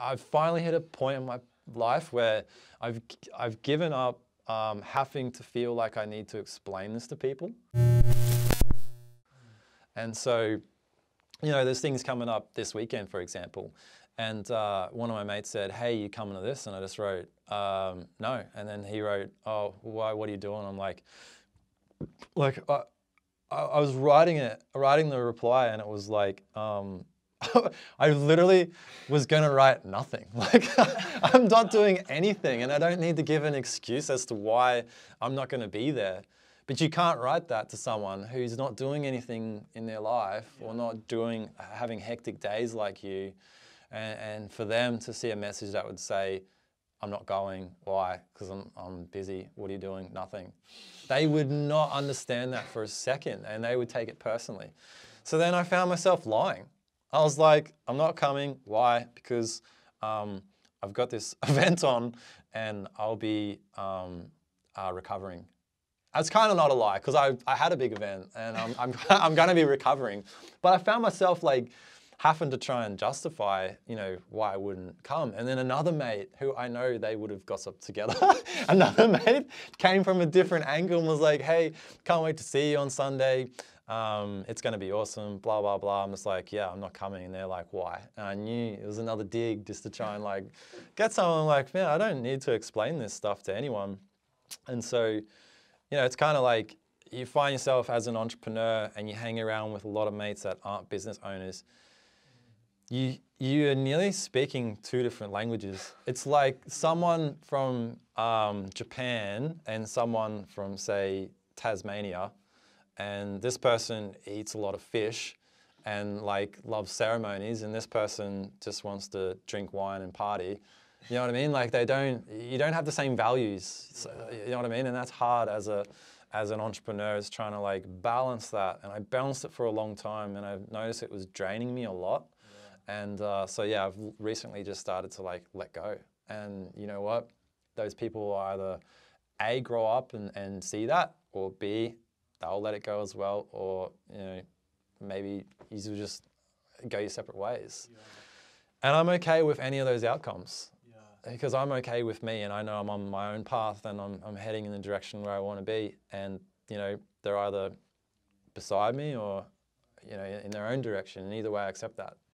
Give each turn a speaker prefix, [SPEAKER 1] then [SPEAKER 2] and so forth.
[SPEAKER 1] I've finally hit a point in my life where I've, I've given up um, having to feel like I need to explain this to people. And so, you know, there's things coming up this weekend, for example. And uh, one of my mates said, hey, you coming to this? And I just wrote, um, no. And then he wrote, oh, why, what are you doing? I'm like, like, uh, I, I was writing it, writing the reply and it was like, um, I literally was going to write nothing. Like, I'm not doing anything, and I don't need to give an excuse as to why I'm not going to be there. But you can't write that to someone who's not doing anything in their life or not doing, having hectic days like you. And, and for them to see a message that would say, I'm not going. Why? Because I'm, I'm busy. What are you doing? Nothing. They would not understand that for a second and they would take it personally. So then I found myself lying. I was like, I'm not coming. Why? Because um, I've got this event on and I'll be um, uh, recovering. That's kind of not a lie because I, I had a big event and I'm, I'm, I'm going to be recovering. But I found myself like having to try and justify, you know, why I wouldn't come. And then another mate who I know they would have gossiped together, another mate came from a different angle and was like, hey, can't wait to see you on Sunday um, it's going to be awesome, blah, blah, blah. I'm just like, yeah, I'm not coming. And they're like, why? And I knew it was another dig just to try and like get someone like, man, I don't need to explain this stuff to anyone. And so, you know, it's kind of like you find yourself as an entrepreneur and you hang around with a lot of mates that aren't business owners. You, you are nearly speaking two different languages. It's like someone from um, Japan and someone from, say, Tasmania and this person eats a lot of fish and like loves ceremonies and this person just wants to drink wine and party you know what i mean like they don't you don't have the same values so, you know what i mean and that's hard as a as an entrepreneur is trying to like balance that and i balanced it for a long time and i've noticed it was draining me a lot yeah. and uh, so yeah i've recently just started to like let go and you know what those people either a grow up and, and see that or b they'll let it go as well, or you know, maybe you just go your separate ways. Yeah. And I'm okay with any of those outcomes yeah. because I'm okay with me and I know I'm on my own path and I'm, I'm heading in the direction where I want to be. And, you know, they're either beside me or, you know, in their own direction. And either way, I accept that.